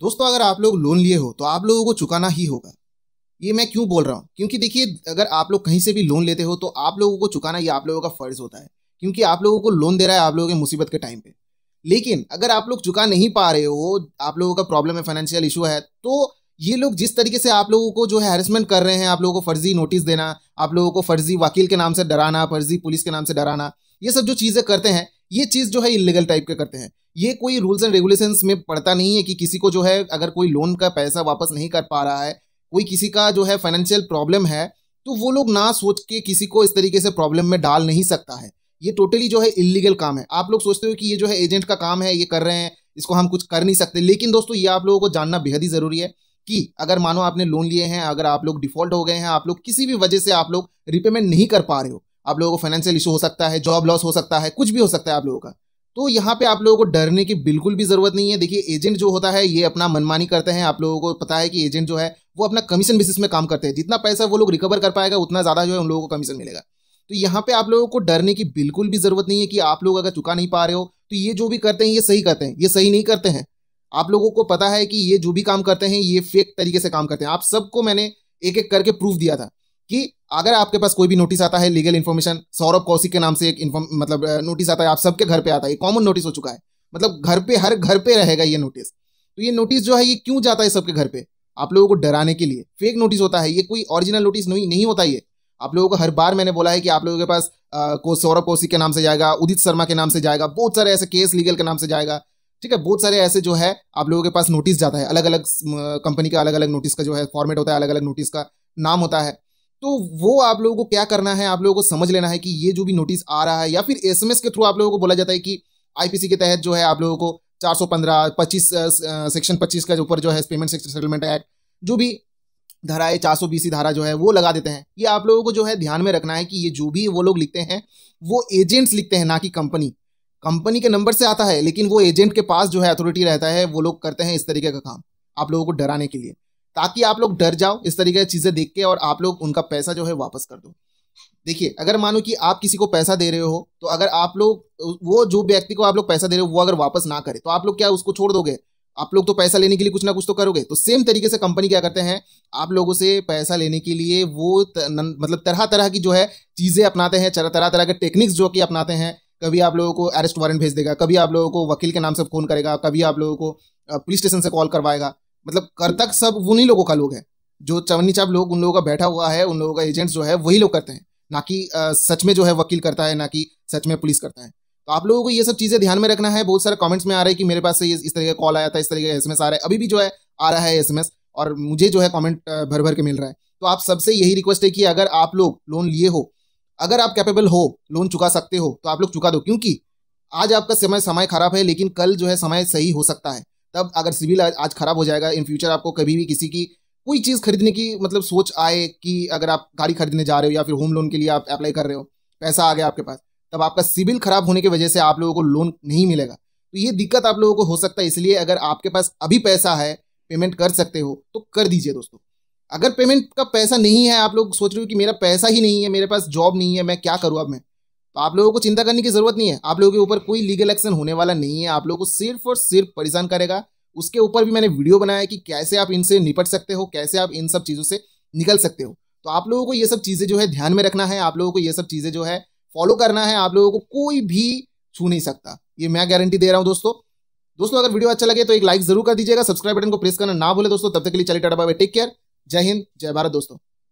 दोस्तों अगर आप लोग लोन लिए हो तो आप लोगों को चुकाना ही होगा ये मैं क्यों बोल रहा हूँ क्योंकि देखिए अगर आप लोग कहीं से भी लोन लेते हो तो आप लोगों को चुकाना ये आप लोगों का फ़र्ज़ होता है क्योंकि आप लोगों को लोन दे रहा है आप लोगों के मुसीबत के टाइम पे लेकिन अगर आप लोग चुका नहीं पा रहे हो आप लोगों का प्रॉब्लम है फाइनेंशियल इशू है तो ये लोग जिस तरीके से आप लोगों को जो है हेरसमेंट कर रहे हैं आप लोगों को फर्जी नोटिस देना आप लोगों को फर्जी वकील के नाम से डराना फर्जी पुलिस के नाम से डराना ये सब जो चीज़ें करते हैं ये चीज़ जो है इलीगल टाइप के करते हैं ये कोई रूल्स एंड रेगुलेशंस में पड़ता नहीं है कि किसी को जो है अगर कोई लोन का पैसा वापस नहीं कर पा रहा है कोई किसी का जो है फाइनेंशियल प्रॉब्लम है तो वो लोग ना सोच के किसी को इस तरीके से प्रॉब्लम में डाल नहीं सकता है ये टोटली जो है इलीगल काम है आप लोग सोचते हो कि ये जो है एजेंट का काम है ये कर रहे हैं इसको हम कुछ कर नहीं सकते लेकिन दोस्तों ये आप लोगों को जानना बेहद ही ज़रूरी है कि अगर मानो आपने लोन लिए हैं अगर आप लोग डिफॉल्ट हो गए हैं आप लोग किसी भी वजह से आप लोग रिपेमेंट नहीं कर पा रहे हो आप लोगों को फाइनेंशियल इशू हो सकता है जॉब लॉस हो सकता है कुछ भी हो सकता है आप लोगों का तो यहाँ पे आप लोगों को डरने की बिल्कुल भी ज़रूरत नहीं है देखिए एजेंट जो होता है ये अपना मनमानी करते हैं आप लोगों को पता है कि एजेंट जो है वो अपना कमीशन बेसिस में काम करते हैं जितना पैसा वो लोग रिकवर कर पाएगा उतना ज़्यादा जो है उन लोगों को कमीशन मिलेगा तो यहाँ पे आप लोगों को डरने की बिल्कुल भी ज़रूरत नहीं है कि आप लोग अगर चुका नहीं पा रहे हो तो ये जो भी करते हैं ये सही करते हैं ये सही नहीं करते हैं आप लोगों को पता है कि ये जो भी काम करते हैं ये फेक तरीके से काम करते हैं आप सबको मैंने एक एक करके प्रूफ दिया था कि अगर आपके पास कोई भी नोटिस आता है लीगल इन्फॉर्मेशन सौरभ कौशिक के नाम से एक मतलब नोटिस आता है आप सबके घर पे आता है कॉमन नोटिस हो चुका है मतलब घर पे हर घर पे रहेगा ये नोटिस तो ये नोटिस जो है ये क्यों जाता है सबके घर पे आप लोगों को डराने के लिए फेक नोटिस होता है ये कोई ओरिजिनल नोटिस नहीं नहीं होता ये आप लोगों को हर बार मैंने बोला है कि आप लोगों के पास को सौरभ कौशिक के नाम से जाएगा उदित शर्मा के नाम से जाएगा बहुत सारे ऐसे केस लीगल के नाम से जाएगा ठीक है बहुत सारे ऐसे जो है आप लोगों के पास नोटिस जाता है अलग अलग कंपनी का अलग अलग नोटिस का जो है फॉर्मेट होता है अलग अलग नोटिस का नाम होता है तो वो आप लोगों को क्या करना है आप लोगों को समझ लेना है कि ये जो भी नोटिस आ रहा है या फिर एसएमएस के थ्रू आप लोगों को बोला जाता है कि आईपीसी के तहत जो है आप लोगों को 415 25 सेक्शन 25 का ऊपर जो है पेमेंट सेक्शन सेटलमेंट एक्ट जो भी धारा है चार सौ धारा जो है वो लगा देते हैं ये आप लोगों को जो है ध्यान में रखना है कि ये जो भी वो लोग लिखते हैं वो एजेंट्स लिखते हैं ना कि कंपनी कंपनी के नंबर से आता है लेकिन वो एजेंट के पास जो है अथॉरिटी रहता है वो लोग करते हैं इस तरीके का काम आप लोगों को डराने के लिए ताकि आप लोग डर जाओ इस तरीके की चीज़ें देख के और आप लोग उनका पैसा जो है वापस कर दो देखिए अगर मानो कि आप किसी को पैसा दे रहे हो तो अगर आप लोग वो जो व्यक्ति को आप लोग पैसा दे रहे हो वो अगर वापस ना करे तो आप लोग क्या उसको छोड़ दोगे आप लोग तो पैसा लेने के लिए कुछ ना कुछ तो करोगे तो सेम तरीके से कंपनी क्या करते हैं आप लोगों से पैसा लेने के लिए वो त, न, मतलब तरह तरह की जो है चीज़ें अपनाते हैं तरह तरह के टेक्निक्स जो कि अपनाते हैं कभी आप लोगों को अरेस्ट वारंट भेज देगा कभी आप लोगों को वकील के नाम से फ़ोन करेगा कभी आप लोगों को पुलिस स्टेशन से कॉल करवाएगा मतलब कर्तक सब उन्हीं लोगों का लोग है जो चवनी चाप लोग उन लोगों का बैठा हुआ है उन लोगों का एजेंट्स जो है वही लोग करते हैं ना कि सच में जो है वकील करता है ना कि सच में पुलिस करता है तो आप लोगों को ये सब चीज़ें ध्यान में रखना है बहुत सारे कमेंट्स में आ रहा है कि मेरे पास से ये इस तरह का कॉल आया था इस तरह का एसएमएस आ रहा है अभी भी जो है आ रहा है एसएमएस और मुझे जो है कमेंट भर भर के मिल रहा है तो आप सबसे यही रिक्वेस्ट है कि अगर आप लोग लोन लिए हो अगर आप कैपेबल हो लोन चुका सकते हो तो आप लोग चुका दो क्योंकि आज आपका समय समय खराब है लेकिन कल जो है समय सही हो सकता है तब अगर सिविल आज खराब हो जाएगा इन फ्यूचर आपको कभी भी किसी की कोई चीज़ खरीदने की मतलब सोच आए कि अगर आप गाड़ी खरीदने जा रहे हो या फिर होम लोन के लिए आप अप्लाई कर रहे हो पैसा आ गया आपके पास तब आपका सिविल खराब होने की वजह से आप लोगों को लोन नहीं मिलेगा तो ये दिक्कत आप लोगों को हो सकता है इसलिए अगर आपके पास अभी पैसा है पेमेंट कर सकते हो तो कर दीजिए दोस्तों अगर पेमेंट का पैसा नहीं है आप लोग सोच रहे हो कि मेरा पैसा ही नहीं है मेरे पास जॉब नहीं है मैं क्या करूँ अब मैं तो आप लोगों को चिंता करने की ज़रूरत नहीं है आप लोगों के ऊपर कोई लीगल एक्शन होने वाला नहीं है आप लोगों को सिर्फ और सिर्फ परेशान करेगा उसके ऊपर भी मैंने वीडियो बनाया कि कैसे आप इनसे निपट सकते हो कैसे आप इन सब चीज़ों से निकल सकते हो तो आप लोगों को ये सब चीज़ें जो है ध्यान में रखना है आप लोगों को ये सब चीज़ें जो है फॉलो करना है आप लोगों को कोई भी छू नहीं सकता ये मैं गारंटी दे रहा हूँ दोस्तों दोस्तों अगर वीडियो अच्छा लगे तो एक लाइक जरूर कर दीजिएगा सब्सक्राइब बटन को प्रेस करना ना भूले दोस्तों तब तक के लिए चले टाटा बाय टेक केयर जय हिंद जय भारत दोस्तों